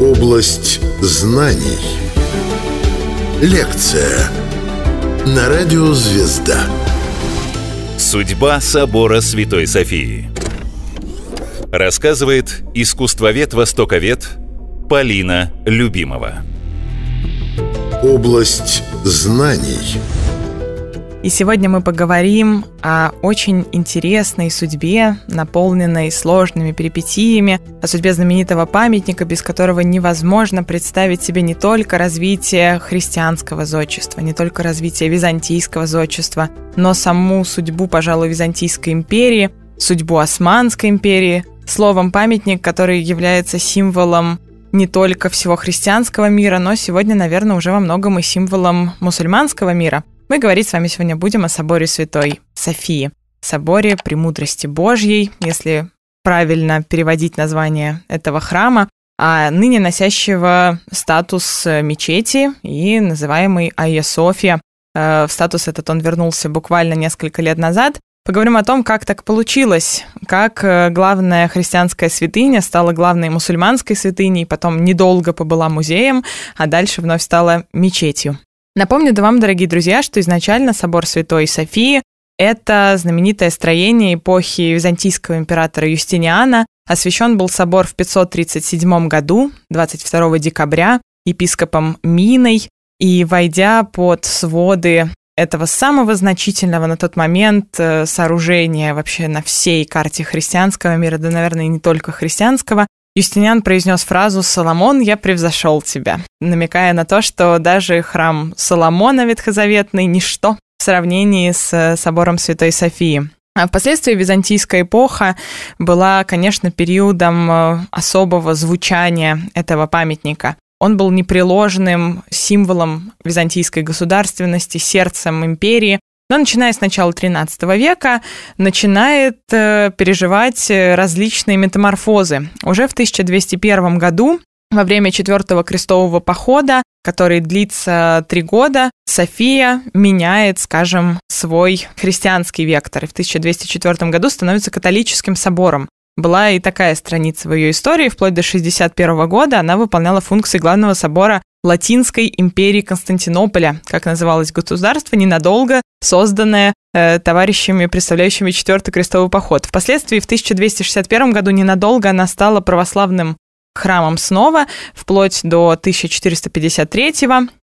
Область знаний. Лекция на радио «Звезда». Судьба собора Святой Софии. Рассказывает искусствовед-востоковед Полина Любимова. Область знаний. И сегодня мы поговорим о очень интересной судьбе, наполненной сложными перипетиями, о судьбе знаменитого памятника, без которого невозможно представить себе не только развитие христианского зодчества, не только развитие византийского зодчества, но саму судьбу, пожалуй, Византийской империи, судьбу Османской империи, словом памятник, который является символом не только всего христианского мира, но сегодня, наверное, уже во многом и символом мусульманского мира – мы говорить с вами сегодня будем о соборе Святой Софии, соборе премудрости Божьей, если правильно переводить название этого храма, а ныне носящего статус мечети и называемый Айя София. Э, в статус этот он вернулся буквально несколько лет назад. Поговорим о том, как так получилось, как э, главная христианская святыня стала главной мусульманской святыней, потом недолго побыла музеем, а дальше вновь стала мечетью. Напомню да вам, дорогие друзья, что изначально собор Святой Софии – это знаменитое строение эпохи византийского императора Юстиниана. Освящен был собор в 537 году, 22 декабря, епископом Миной. И войдя под своды этого самого значительного на тот момент э, сооружения вообще на всей карте христианского мира, да, наверное, не только христианского, Юстиниан произнес фразу «Соломон, я превзошел тебя», намекая на то, что даже храм Соломона ветхозаветный – ничто в сравнении с э, собором Святой Софии. А впоследствии византийская эпоха была, конечно, периодом э, особого звучания этого памятника. Он был непреложным символом византийской государственности, сердцем империи, но начиная с начала XIII века начинает э, переживать э, различные метаморфозы. Уже в 1201 году во время четвертого крестового похода, который длится три года, София меняет, скажем, свой христианский вектор в 1204 году становится католическим собором. Была и такая страница в ее истории, вплоть до 1961 года она выполняла функции главного собора Латинской империи Константинополя, как называлось государство, ненадолго созданное э, товарищами, представляющими Четвертый крестовый поход. Впоследствии в 1261 году ненадолго она стала православным храмом снова, вплоть до 1453,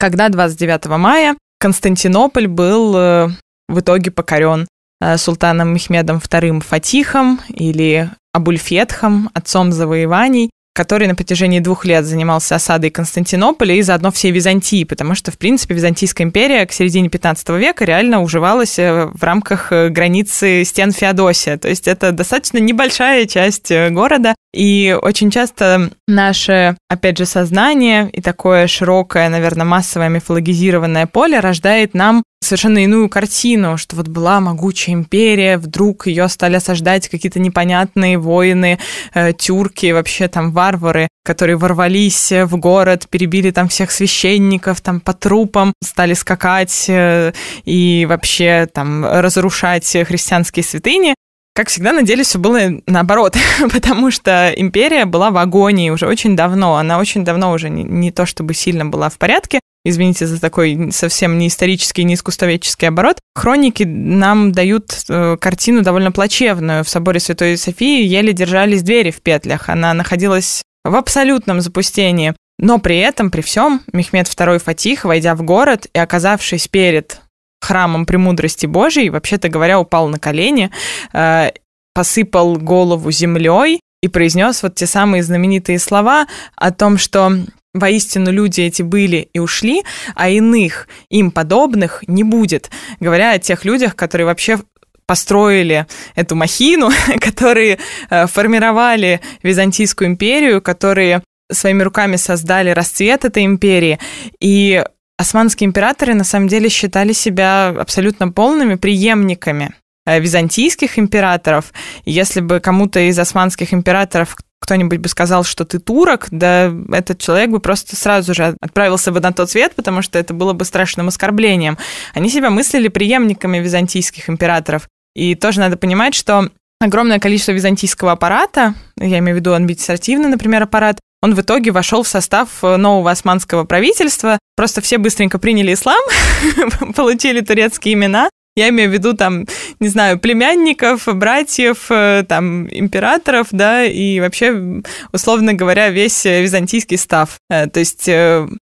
когда 29 мая Константинополь был э, в итоге покорен э, султаном Мехмедом II Фатихом или Абульфетхом, отцом завоеваний, который на протяжении двух лет занимался осадой Константинополя и заодно всей Византии, потому что, в принципе, Византийская империя к середине 15 века реально уживалась э, в рамках э, границы стен Феодосия. То есть это достаточно небольшая часть э, города, и очень часто наше, опять же, сознание и такое широкое, наверное, массовое мифологизированное поле рождает нам совершенно иную картину, что вот была могучая империя, вдруг ее стали осаждать какие-то непонятные воины, э, тюрки, вообще там варвары, которые ворвались э, в город, перебили там всех священников, там по трупам стали скакать э, и вообще там разрушать христианские святыни. Как всегда, на деле все было наоборот, потому что империя была в агонии уже очень давно. Она очень давно уже не, не то чтобы сильно была в порядке, извините за такой совсем не исторический, не искусствоведческий оборот, хроники нам дают э, картину довольно плачевную. В соборе Святой Софии еле держались двери в петлях. Она находилась в абсолютном запустении. Но при этом, при всем, Мехмед II Фатих, войдя в город и оказавшись перед храмом премудрости Божией, вообще-то говоря, упал на колени, э, посыпал голову землей и произнес вот те самые знаменитые слова о том, что Воистину люди эти были и ушли, а иных им подобных не будет. Говоря о тех людях, которые вообще построили эту махину, которые э, формировали Византийскую империю, которые своими руками создали расцвет этой империи. И османские императоры на самом деле считали себя абсолютно полными преемниками э, византийских императоров. Если бы кому-то из османских императоров кто-нибудь бы сказал, что ты турок, да этот человек бы просто сразу же отправился бы на тот свет, потому что это было бы страшным оскорблением. Они себя мыслили преемниками византийских императоров. И тоже надо понимать, что огромное количество византийского аппарата, я имею в виду административный, например, аппарат, он в итоге вошел в состав э, нового османского правительства. Просто все быстренько приняли ислам, получили турецкие имена, я имею в виду там, не знаю, племянников, братьев, э, там, императоров, да, и вообще, условно говоря, весь э, византийский став. Э, то есть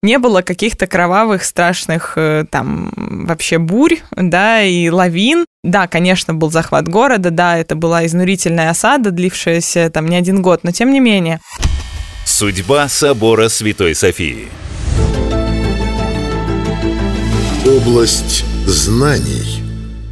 не было каких-то кровавых, страшных там вообще бурь, да, и лавин. Да, конечно, был захват города, да, это была изнурительная осада, длившаяся там не один год, но тем не менее. Судьба собора Святой Софии. Область знаний.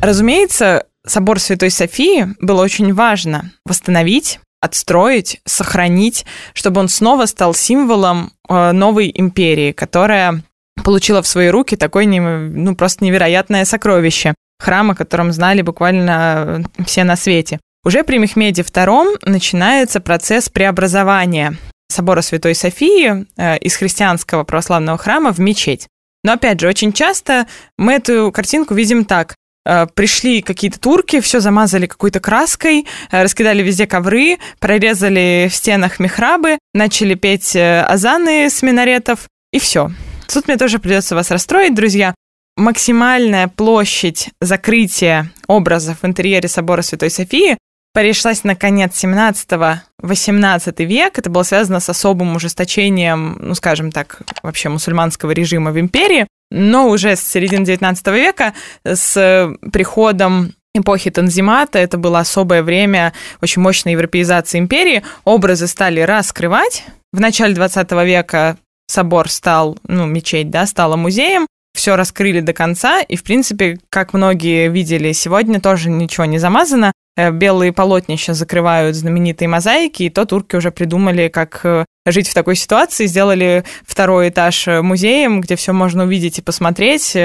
Разумеется, собор Святой Софии было очень важно восстановить, отстроить, сохранить, чтобы он снова стал символом э, новой империи, которая получила в свои руки такое ну, просто невероятное сокровище, храма, о котором знали буквально э, все на свете. Уже при Мехмеде II начинается процесс преобразования собора Святой Софии э, из христианского православного храма в мечеть. Но опять же, очень часто мы эту картинку видим так. Э, пришли какие-то турки, все замазали какой-то краской, э, раскидали везде ковры, прорезали в стенах михрабы, начали петь э, азаны с минаретов, и все. Тут мне тоже придется вас расстроить, друзья. Максимальная площадь закрытия образов в интерьере собора Святой Софии перешлась на конец 17-18 век. Это было связано с особым ужесточением, ну, скажем так, вообще мусульманского режима в империи. Но уже с середины XIX века, с э, приходом эпохи Танзимата, это было особое время очень мощной европеизации империи, образы стали раскрывать. В начале 20 века собор стал, ну, мечеть, да, стала музеем, все раскрыли до конца, и, в принципе, как многие видели сегодня, тоже ничего не замазано, Э, белые полотнища закрывают знаменитые мозаики, и то турки уже придумали, как э, жить в такой ситуации, сделали второй этаж э, музеем, где все можно увидеть и посмотреть,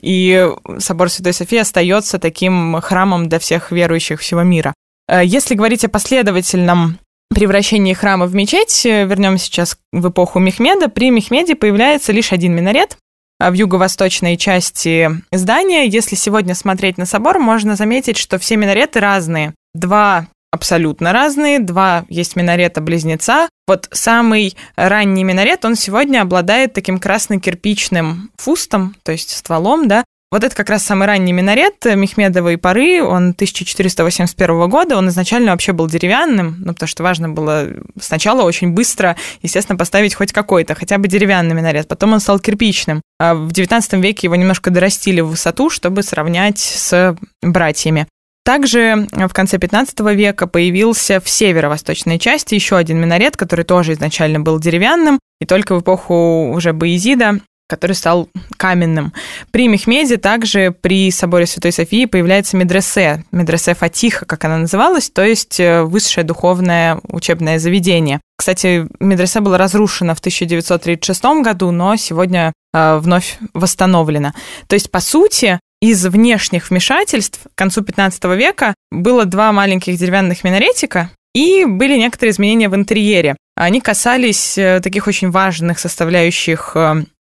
и собор Святой Софии остается таким храмом для всех верующих всего мира. Если говорить о последовательном превращении храма в мечеть, вернемся сейчас в эпоху Мехмеда, при Мехмеде появляется лишь один минарет, а, в юго-восточной части здания. Если сегодня смотреть на собор, можно заметить, что все минареты разные. Два абсолютно разные. Два есть минарета-близнеца. Вот самый ранний минарет, он сегодня обладает таким красно-кирпичным фустом, то есть стволом, да, вот это как раз самый ранний минарет Мехмедовой поры, он 1481 года, он изначально вообще был деревянным, ну, потому что важно было сначала очень быстро, естественно, поставить хоть какой-то, хотя бы деревянный минарет, потом он стал кирпичным. А в 19 веке его немножко дорастили в высоту, чтобы сравнять с братьями. Также в конце 15 века появился в северо-восточной части еще один минарет, который тоже изначально был деревянным, и только в эпоху уже Баизида который стал каменным. При Мехмеде также при соборе Святой Софии появляется медресе, медресе Фатиха, как она называлась, то есть э, высшее духовное учебное заведение. Кстати, медресе было разрушено в 1936 году, но сегодня э, вновь восстановлено. То есть, по сути, из внешних вмешательств к концу 15 века было два маленьких деревянных минаретика, и были некоторые изменения в интерьере. Они касались э, таких очень важных составляющих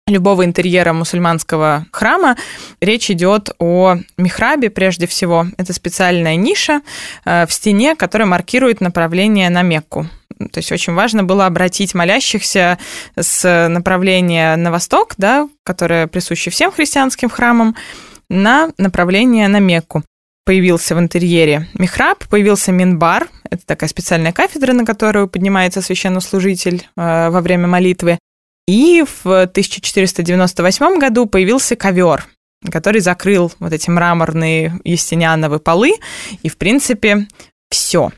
любого интерьера мусульманского храма. Речь идет о михрабе прежде всего. Это специальная ниша э, в стене, которая маркирует направление на Мекку. То есть очень важно было обратить молящихся с направления на восток, да, которое присуще всем христианским храмам, на направление на Мекку появился в интерьере михраб, появился минбар, это такая специальная кафедра, на которую поднимается священнослужитель э, во время молитвы, и в 1498 году появился ковер, который закрыл вот эти мраморные естеняновы полы. И, в принципе, все.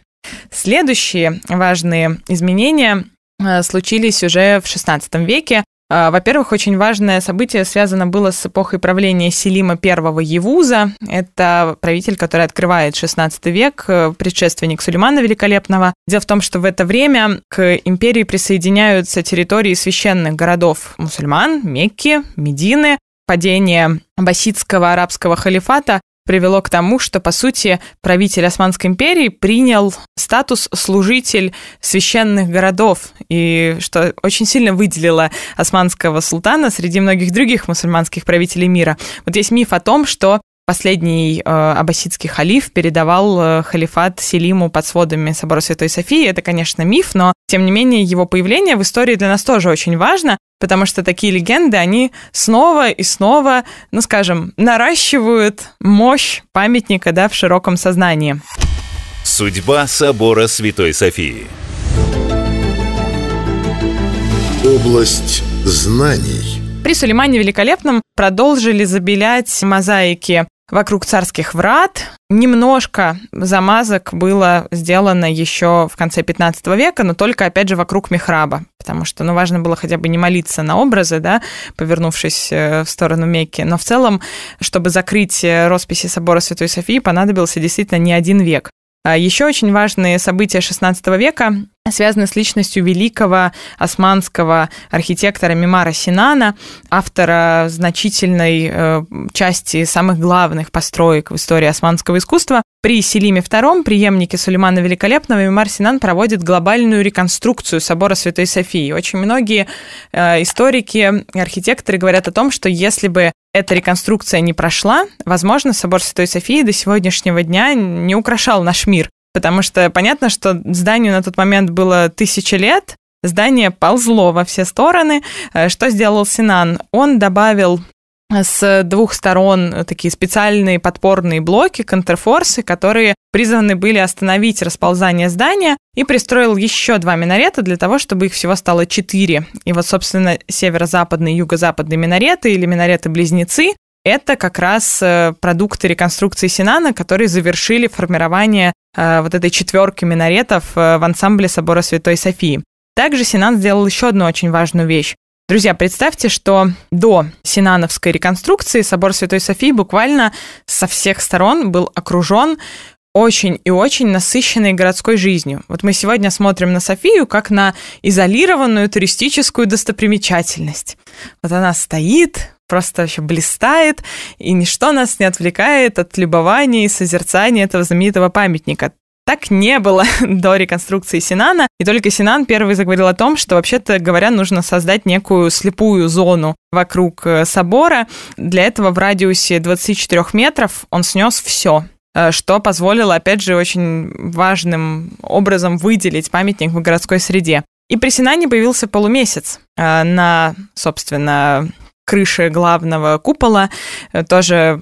Следующие важные изменения э, случились уже в XVI веке а, во-первых, очень важное событие связано было с эпохой правления Селима I Евуза. Это правитель, который открывает 16 век, э, предшественник Сулеймана Великолепного. Дело в том, что в это время к империи присоединяются территории священных городов мусульман, Мекки, Медины, падение басидского арабского халифата привело к тому, что, по сути, правитель Османской империи принял статус служитель священных городов, и что очень сильно выделило османского султана среди многих других мусульманских правителей мира. Вот есть миф о том, что последний э, аббасидский халиф передавал э, халифат Селиму под сводами собора Святой Софии. Это, конечно, миф, но, тем не менее, его появление в истории для нас тоже очень важно, потому что такие легенды, они снова и снова, ну, скажем, наращивают мощь памятника да, в широком сознании. Судьба собора Святой Софии. Область знаний. При Сулеймане Великолепном продолжили забелять мозаики вокруг царских врат. Немножко замазок было сделано еще в конце 15 века, но только, опять же, вокруг михраба, потому что, ну, важно было хотя бы не молиться на образы, да, повернувшись э, в сторону Мекки. Но в целом, чтобы закрыть э, росписи собора Святой Софии, понадобился действительно не один век. А Еще очень важные события XVI века связаны с личностью великого османского архитектора Мимара Синана, автора значительной э, части самых главных построек в истории османского искусства. При Селиме II, преемнике Сулеймана Великолепного, Мимар Синан проводит глобальную реконструкцию собора Святой Софии. Очень многие э, историки, архитекторы говорят о том, что если бы эта реконструкция не прошла, возможно, собор Святой Софии до сегодняшнего дня не украшал наш мир. Потому что понятно, что зданию на тот момент было тысячи лет, здание ползло во все стороны. Э, что сделал Синан? Он добавил с двух сторон такие специальные подпорные блоки, контрфорсы, которые призваны были остановить расползание здания, и пристроил еще два минарета для того, чтобы их всего стало четыре. И вот, собственно, северо-западный и юго-западный минареты или минареты-близнецы — это как раз э, продукты реконструкции Синана, которые завершили формирование э, вот этой четверки минаретов э, в ансамбле собора Святой Софии. Также Синан сделал еще одну очень важную вещь. Друзья, представьте, что до Синановской реконструкции собор Святой Софии буквально со всех сторон был окружен очень и очень насыщенной городской жизнью. Вот мы сегодня смотрим на Софию как на изолированную туристическую достопримечательность. Вот она стоит, просто вообще блистает, и ничто нас не отвлекает от любования и созерцания этого знаменитого памятника. Так не было до реконструкции Синана, и только Синан первый заговорил о том, что вообще-то говоря, нужно создать некую слепую зону вокруг э, собора. Для этого в радиусе 24 метров он снес все э, что позволило, опять же, очень важным образом выделить памятник в городской среде. И при Синане появился полумесяц э, на, собственно, крыши главного купола. Э, тоже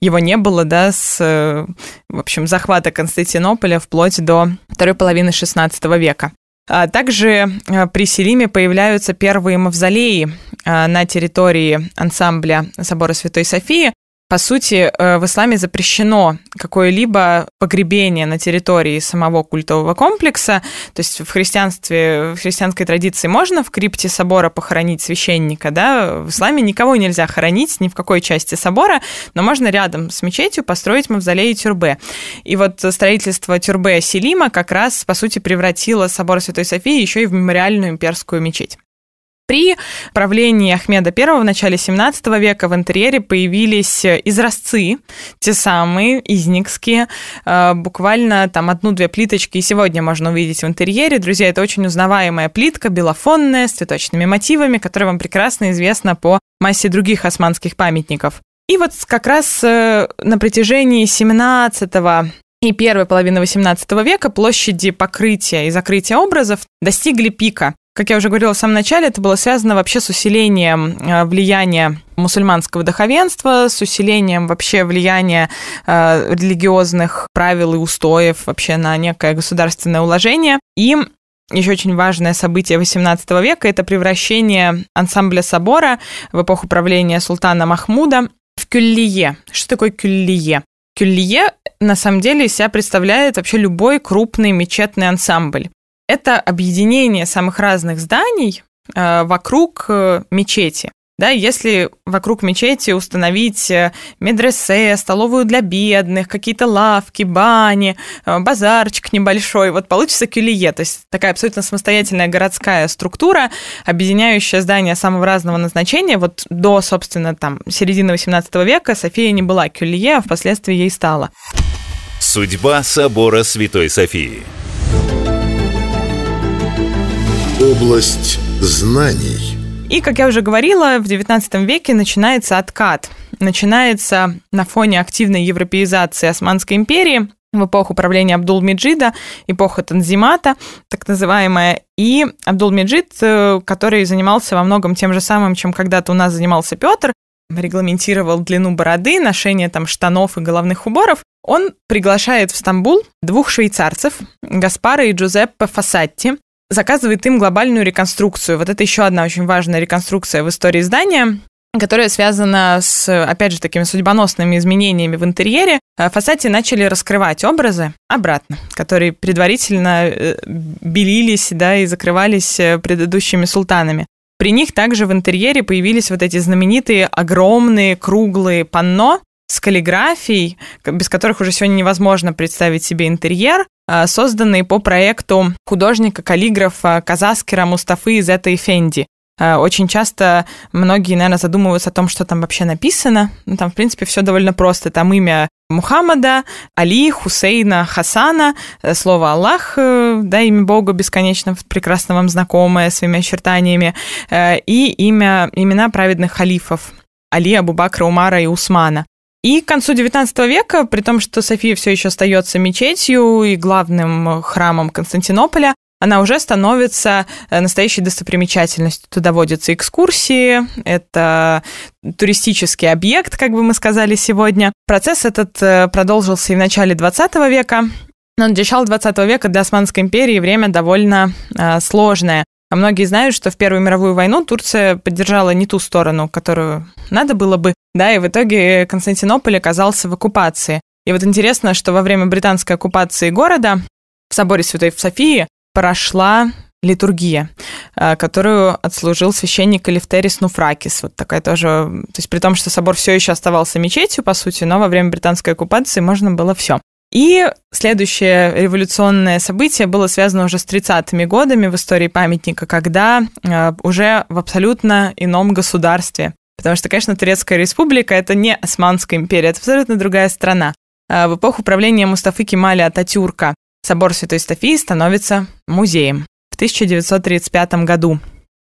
его не было, да, с, э, в общем, захвата Константинополя вплоть до второй половины XVI века. А также э, при Селиме появляются первые мавзолеи на территории ансамбля собора Святой Софии. По сути, э, в исламе запрещено какое-либо погребение на территории самого культового комплекса. То есть в христианстве, в христианской традиции можно в крипте собора похоронить священника, да? В исламе никого нельзя хоронить ни в какой части собора, но можно рядом с мечетью построить мавзолей и тюрбе. И вот строительство тюрбе Селима как раз, по сути, превратило собор Святой Софии еще и в мемориальную имперскую мечеть. При правлении Ахмеда I в начале 17 века в интерьере появились э, изразцы, те самые, изникские, э, буквально там одну-две плиточки и сегодня можно увидеть в интерьере. Друзья, это очень узнаваемая плитка, белофонная, с цветочными мотивами, которая вам прекрасно известна по массе других османских памятников. И вот как раз э, на протяжении 17 и первой половины XVIII века площади покрытия и закрытия образов достигли пика. Как я уже говорила в самом начале, это было связано вообще с усилением э, влияния мусульманского духовенства, с усилением вообще влияния э, религиозных правил и устоев вообще на некое государственное уложение. И еще очень важное событие XVIII века – это превращение ансамбля собора в эпоху правления султана Махмуда в кюллие. Что такое кюллие? Кюллие на самом деле из себя представляет вообще любой крупный мечетный ансамбль. Это объединение самых разных зданий э, вокруг э, мечети. Да, если вокруг мечети установить э, медресе, столовую для бедных, какие-то лавки, бани, базарчик небольшой, вот получится кюлие, то есть такая абсолютно самостоятельная городская структура, объединяющая здания самого разного назначения. Вот до, собственно, там, середины 18 века София не была кюлие, а впоследствии ей стала. Судьба собора Святой Софии – Область знаний. И, как я уже говорила, в XIX веке начинается откат. Начинается на фоне активной европеизации Османской империи в эпоху правления Абдул-Меджида, эпоха Танзимата, так называемая, и Абдул-Меджид, э, который занимался во многом тем же самым, чем когда-то у нас занимался Петр, регламентировал длину бороды, ношение там штанов и головных уборов, он приглашает в Стамбул двух швейцарцев, Гаспара и Джузеппе Фасатти заказывает им глобальную реконструкцию. Вот это еще одна очень важная реконструкция в истории здания которая связана с, опять же, такими судьбоносными изменениями в интерьере, э, Фасати начали раскрывать образы обратно, которые предварительно э, белились да, и закрывались э, предыдущими султанами. При них также в интерьере появились вот эти знаменитые огромные круглые панно с каллиграфией, без которых уже сегодня невозможно представить себе интерьер. А, созданные по проекту художника-каллиграфа Казаскера Мустафы из этой Фенди. А, очень часто многие, наверное, задумываются о том, что там вообще написано. Ну, там, в принципе, все довольно просто. Там имя Мухаммада, Али, Хусейна, Хасана, э, слово Аллах, э, да, имя Бога бесконечно прекрасно вам знакомое своими очертаниями, э, и имя, имена праведных халифов Али, Абубакра, Умара и Усмана. И к концу XIX века, при том, что София все еще остается мечетью и главным храмом Константинополя, она уже становится э, настоящей достопримечательностью. Туда водятся экскурсии, это туристический объект, как бы мы сказали сегодня. Процесс этот э, продолжился и в начале XX века, но начало XX века для Османской империи время довольно э, сложное. А многие знают, что в Первую мировую войну Турция поддержала не ту сторону, которую надо было бы, да, и в итоге Константинополь оказался в оккупации. И вот интересно, что во время британской оккупации города в соборе Святой Софии прошла литургия, а, которую отслужил священник Элифтерис Нуфракис. Вот такая тоже... То есть при том, что собор все еще оставался мечетью, по сути, но во время британской оккупации можно было все. И следующее революционное событие было связано уже с 30-ми годами в истории памятника, когда э, уже в абсолютно ином государстве. Потому что, конечно, Турецкая республика – это не Османская империя, это абсолютно другая страна. Э, в эпоху правления Мустафы Кемаля Ататюрка собор Святой Софии становится музеем в 1935 году.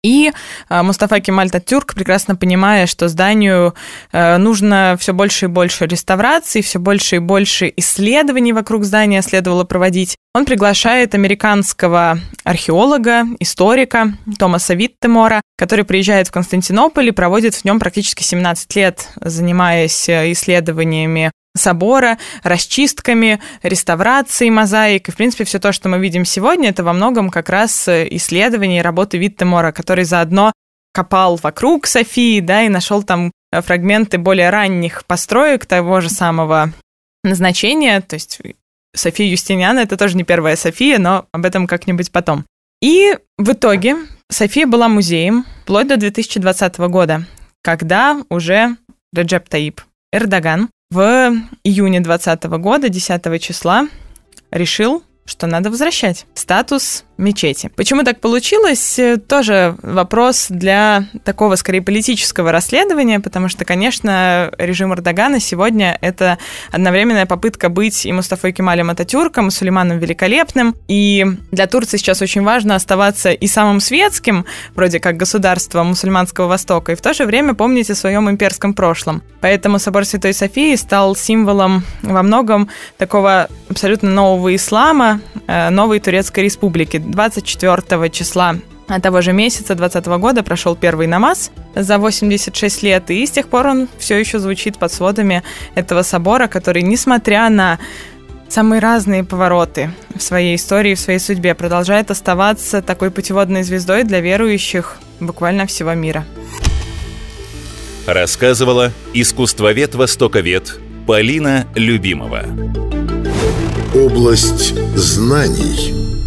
И а, Мустафа Кемаль Татюрк, прекрасно понимая, что зданию э, нужно все больше и больше реставрации, все больше и больше исследований вокруг здания следовало проводить, он приглашает американского археолога, историка Томаса Виттемора, который приезжает в Константинополь и проводит в нем практически 17 лет, занимаясь э, исследованиями собора, расчистками, реставрацией мозаик. И, в принципе, все то, что мы видим сегодня, это во многом как раз э, исследование и работы Мора, который заодно копал вокруг Софии, да, и нашел там э, фрагменты более ранних построек того же самого назначения, то есть э, София Юстиниана — это тоже не первая София, но об этом как-нибудь потом. И в итоге София была музеем вплоть до 2020 года, когда уже Реджеп Таиб Эрдоган в июне 2020 года, 10 числа, решил, что надо возвращать статус мечети. Почему так получилось, э, тоже вопрос для такого, скорее, политического расследования, потому что, конечно, режим Эрдогана сегодня — это одновременная попытка быть и Мустафой Кемалем Ататюрком, и Сулейманом Великолепным, и для Турции сейчас очень важно оставаться и самым светским, вроде как государством мусульманского Востока, и в то же время помнить о своем имперском прошлом. Поэтому собор Святой Софии стал символом во многом такого абсолютно нового ислама, э, новой Турецкой Республики, 24 числа того же месяца, 2020 года, прошел первый намаз за 86 лет, и с тех пор он все еще звучит под сводами этого собора, который, несмотря на самые разные повороты в своей истории, в своей судьбе, продолжает оставаться такой путеводной звездой для верующих буквально всего мира. Рассказывала искусствовед-востоковед Полина Любимова. Область знаний.